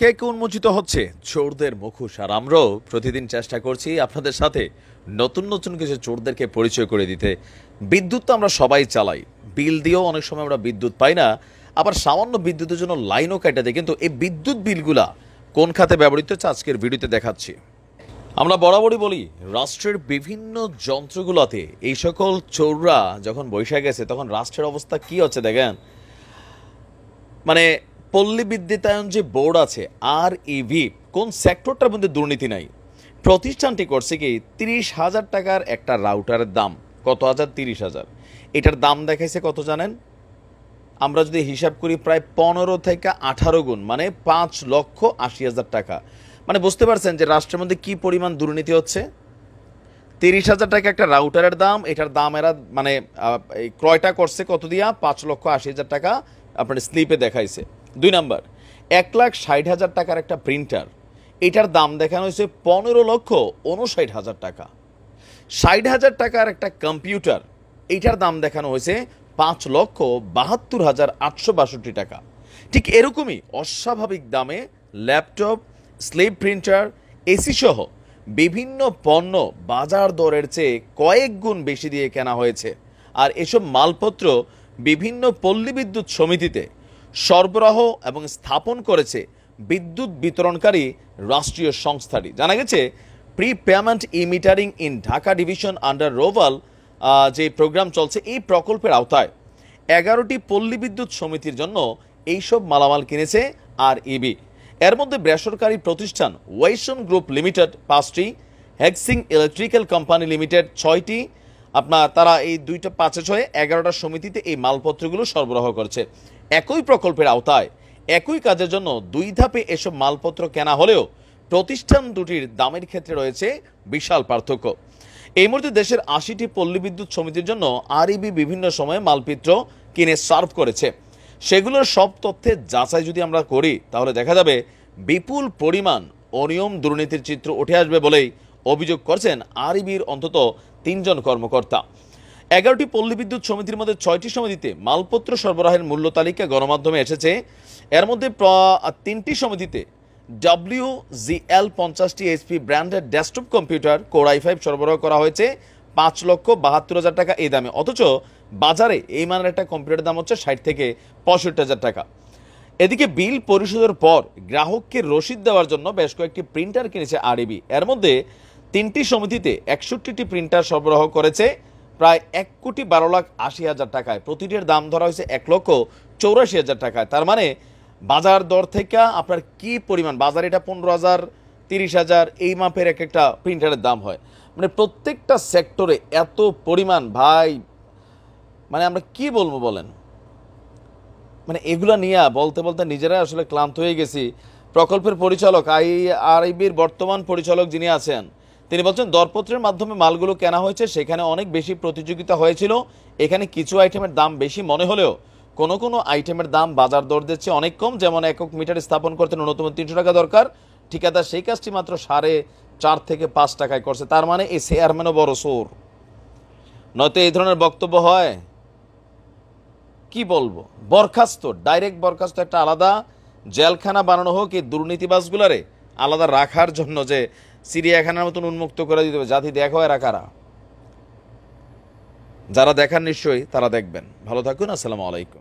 কে কে উন্মোচিত হচ্ছে চোরদের মুখোশ আর আমরাও প্রতিদিন চেষ্টা করছি আপনাদের সাথে নতুন নতুন কিছু চোরদেরকে পরিচয় করে দিতে বিদ্যুৎ তো আমরা সবাই চালাই বিল দিয়েও অনেক সময় আমরা বিদ্যুৎ পাই না আবার সামান্য বিদ্যুতের জন্য লাইনও কেটে দেয় কিন্তু এই বিদ্যুৎ বিলগুলা কোন খাতে ব্যবহৃত হচ্ছে আজকের ভিডিওতে দেখাচ্ছি আমরা বরাবরই বলি রাষ্ট্রের বিভিন্ন যন্ত্রগুলোতে এই সকল চোররা যখন বৈশাখ গেছে তখন রাষ্ট্রের অবস্থা কি হচ্ছে দেখেন মানে পল্লী বিদ্যুতায়ন যে বোর্ড আছে আর ইভি e কোন সেক্টরটার মধ্যে দুর্নীতি নাই প্রতিষ্ঠানটি করছে কি তিরিশ হাজার টাকার একটা রাউটারের দাম কত হাজার তিরিশ হাজার এটার দাম দেখাইছে কত জানেন আমরা যদি হিসাব করি প্রায় পনেরো থেকে আঠারো গুণ মানে পাঁচ লক্ষ আশি হাজার টাকা মানে বুঝতে পারছেন যে রাষ্ট্রের মধ্যে কী পরিমাণ দুর্নীতি হচ্ছে তিরিশ হাজার টাকা একটা রাউটারের দাম এটার দাম এরা মানে ক্রয়টা করছে কত দিয়া পাঁচ লক্ষ আশি হাজার টাকা আপনার স্লিপে দেখাইছে দুই নাম্বার এক লাখ ষাট হাজার টাকার একটা প্রিন্টার এটার দাম দেখানো হয়েছে পনেরো লক্ষ উনষাট হাজার টাকা ষাট হাজার টাকার একটা কম্পিউটার এটার দাম দেখানো হয়েছে পাঁচ লক্ষ বাহাত্তর হাজার আটশো বাষট্টি টাকা ঠিক এরকমই অস্বাভাবিক দামে ল্যাপটপ স্লিপ প্রিন্টার এসি সহ বিভিন্ন পণ্য বাজার দরের চেয়ে কয়েক গুণ বেশি দিয়ে কেনা হয়েছে আর এসব মালপত্র বিভিন্ন পল্লী বিদ্যুৎ সমিতিতে সরবরাহ এবং স্থাপন করেছে বিদ্যুৎ বিতরণকারী রাষ্ট্রীয় সংস্থাটি জানা গেছে prepayment e metering in Dhaka division under rural যে প্রোগ্রাম চলছে এই প্রকল্পের আওতায় এগারোটি পল্লী বিদ্যুৎ সমিতির জন্য এইসব মালামাল কিনেছে আর ইবি e এর মধ্যে বেসরকারি প্রতিষ্ঠান ওয়েশন গ্রুপ লিমিটেড পাঁচটি হেক্সিং ইলেকট্রিক্যাল কোম্পানি লিমিটেড ছয়টি আপনার তারা এই দুইটা পাঁচে ছয়ে এগারোটা সমিতিতে এই মালপত্রগুলো সরবরাহ করছে একই প্রকল্পের আওতায় একই কাজের জন্য দুই ধাপে এসব মালপত্র কেনা হলেও প্রতিষ্ঠান দুটির দামের ক্ষেত্রে রয়েছে বিশাল পার্থক্য এই মুহূর্তে দেশের আশিটি পল্লী বিদ্যুৎ সমিতির জন্য আরইবি বিভিন্ন সময়ে মালপত্র কিনে সার্ভ করেছে সেগুলোর সব তথ্যের যাচাই যদি আমরা করি তাহলে দেখা যাবে বিপুল পরিমাণ অনিয়ম দুর্নীতির চিত্র উঠে আসবে বলেই অভিযোগ করছেন আরইবির অন্তত তিনজন কর্মকর্তা এগারোটি পল্লী বিদ্যুৎ সমিতির মধ্যে ছয়টি সমিতিতে মালপত্র সরবরাহের মূল্য তালিকা গণমাধ্যমে এসেছে এর মধ্যে তিনটি সমিতিতে ডাব্লিউ জিএল পঞ্চাশটি HP branded desktop computer core i five সরবরাহ করা হয়েছে পাঁচ লক্ষ বাহাত্তর হাজার টাকা এই দামে অথচ বাজারে এই মানের একটা কম্পিউটার দাম হচ্ছে ষাট থেকে পঁয়ষট্টি হাজার টাকা এদিকে বিল পরিশোধের পর গ্রাহককে রসিদ দেওয়ার জন্য বেশ কয়েকটি প্রিন্টার কিনেছে আরইবি এর মধ্যে তিনটি সমিতিতে একষট্টিটি প্রিন্টার সরবরাহ করেছে প্রায় এক কোটি বারো লাখ আশি হাজার টাকায় প্রতিটির দাম ধরা হয়েছে এক লক্ষ চৌরাশি হাজার টাকায় তার মানে বাজার দর থেকে আপনার কি পরিমাণ বাজার এটা পনেরো হাজার তিরিশ হাজার এই মাপের এক একটা প্রিন্টারের দাম হয় মানে প্রত্যেকটা সেক্টরে এত পরিমাণ ভাই মানে আমরা কি বলবো বলেন মানে এগুলো নিয়ে বলতে বলতে নিজেরাই আসলে ক্লান্ত হয়ে গেছি প্রকল্পের পরিচালক আই আরআইবির বর্তমান পরিচালক যিনি আছেন তিনি বলছেন দরপত্রের মাধ্যমে মালগুলো কেনা হয়েছে সেখানে অনেক বেশি প্রতিযোগিতা হয়েছিল এখানে কিছু আইটেমের দাম বেশি মনে হলেও কোনো কোনো আইটেমের দাম বাজার দরদের চেয়ে অনেক কম যেমন একক মিটার স্থাপন করতে ন্যূনতম তিনশো টাকা দরকার ঠিকাদার সেই কাজটি মাত্র সাড়ে চার থেকে পাঁচ টাকায় করছে তার মানে এই চেয়ারম্যানও বড় সোর নয়তো এই ধরনের বক্তব্য হয় কি বলবো বরখাস্ত ডাইরেক্ট বরখাস্ত একটা আলাদা জেলখানা বানানো হোক এই দুর্নীতিবাসগুলারে আলাদা রাখার জন্য যে সিরিয়াখানার মতন উন্মুক্ত করে দিতে হবে জাতি দেখো এরা কারা যারা দেখার নিশ্চয়ই তারা দেখবেন ভালো থাকুন আসসালামু আলাইকুম